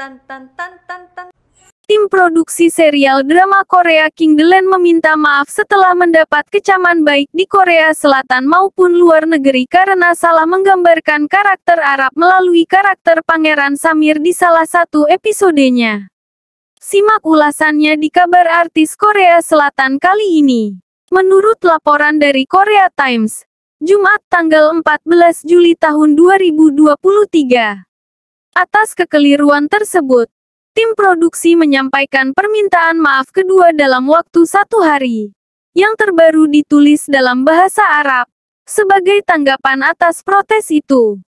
tan tan tan tan tan. Tim produksi serial drama Korea Kingdomland meminta maaf setelah mendapat kecaman baik di Korea Selatan maupun luar negeri karena salah menggambarkan karakter Arab melalui karakter Pangeran Samir di salah satu episodenya. Simak ulasannya di kabar artis Korea Selatan kali ini. Menurut laporan dari Korea Times, Jumat tanggal 14 Juli tahun 2023. Atas kekeliruan tersebut, tim produksi menyampaikan permintaan maaf kedua dalam waktu satu hari, yang terbaru ditulis dalam bahasa Arab, sebagai tanggapan atas protes itu.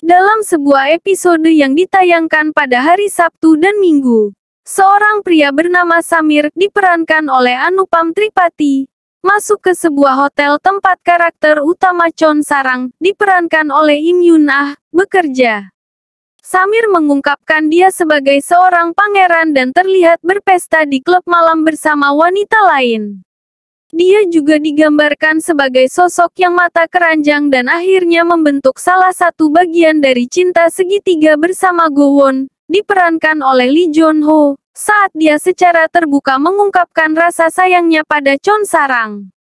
Dalam sebuah episode yang ditayangkan pada hari Sabtu dan Minggu, seorang pria bernama Samir diperankan oleh Anupam Tripati, masuk ke sebuah hotel tempat karakter utama Chon Sarang, diperankan oleh Im Yun Ah, bekerja. Samir mengungkapkan dia sebagai seorang pangeran dan terlihat berpesta di klub malam bersama wanita lain. Dia juga digambarkan sebagai sosok yang mata keranjang dan akhirnya membentuk salah satu bagian dari cinta segitiga bersama Gowon, diperankan oleh Lee Jun Ho, saat dia secara terbuka mengungkapkan rasa sayangnya pada Chon Sarang.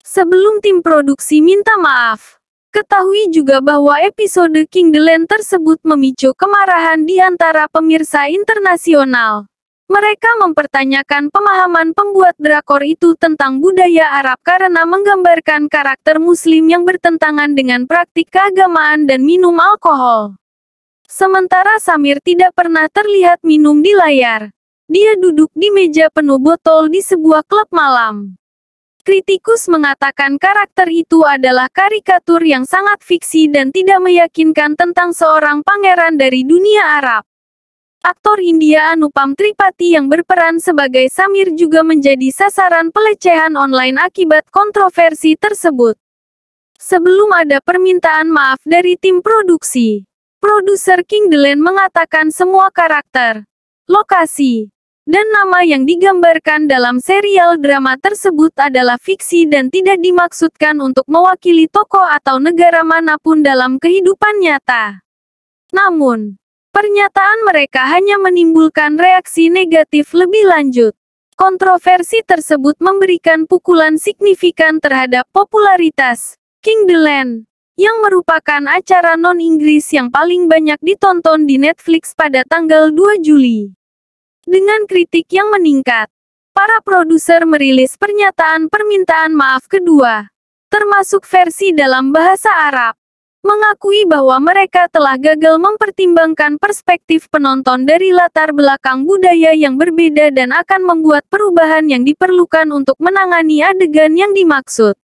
Sebelum tim produksi minta maaf, Ketahui juga bahwa episode King the Land tersebut memicu kemarahan di antara pemirsa internasional. Mereka mempertanyakan pemahaman pembuat drakor itu tentang budaya Arab karena menggambarkan karakter muslim yang bertentangan dengan praktik keagamaan dan minum alkohol. Sementara Samir tidak pernah terlihat minum di layar. Dia duduk di meja penuh botol di sebuah klub malam. Kritikus mengatakan karakter itu adalah karikatur yang sangat fiksi dan tidak meyakinkan tentang seorang pangeran dari dunia Arab. Aktor India Anupam Tripathi yang berperan sebagai Samir juga menjadi sasaran pelecehan online akibat kontroversi tersebut. Sebelum ada permintaan maaf dari tim produksi, produser King Delen mengatakan semua karakter, lokasi, dan nama yang digambarkan dalam serial drama tersebut adalah fiksi dan tidak dimaksudkan untuk mewakili tokoh atau negara manapun dalam kehidupan nyata. Namun, pernyataan mereka hanya menimbulkan reaksi negatif lebih lanjut. Kontroversi tersebut memberikan pukulan signifikan terhadap popularitas King the Land yang merupakan acara non-Inggris yang paling banyak ditonton di Netflix pada tanggal 2 Juli dengan kritik yang meningkat. Para produser merilis pernyataan permintaan maaf kedua, termasuk versi dalam bahasa Arab, mengakui bahwa mereka telah gagal mempertimbangkan perspektif penonton dari latar belakang budaya yang berbeda dan akan membuat perubahan yang diperlukan untuk menangani adegan yang dimaksud.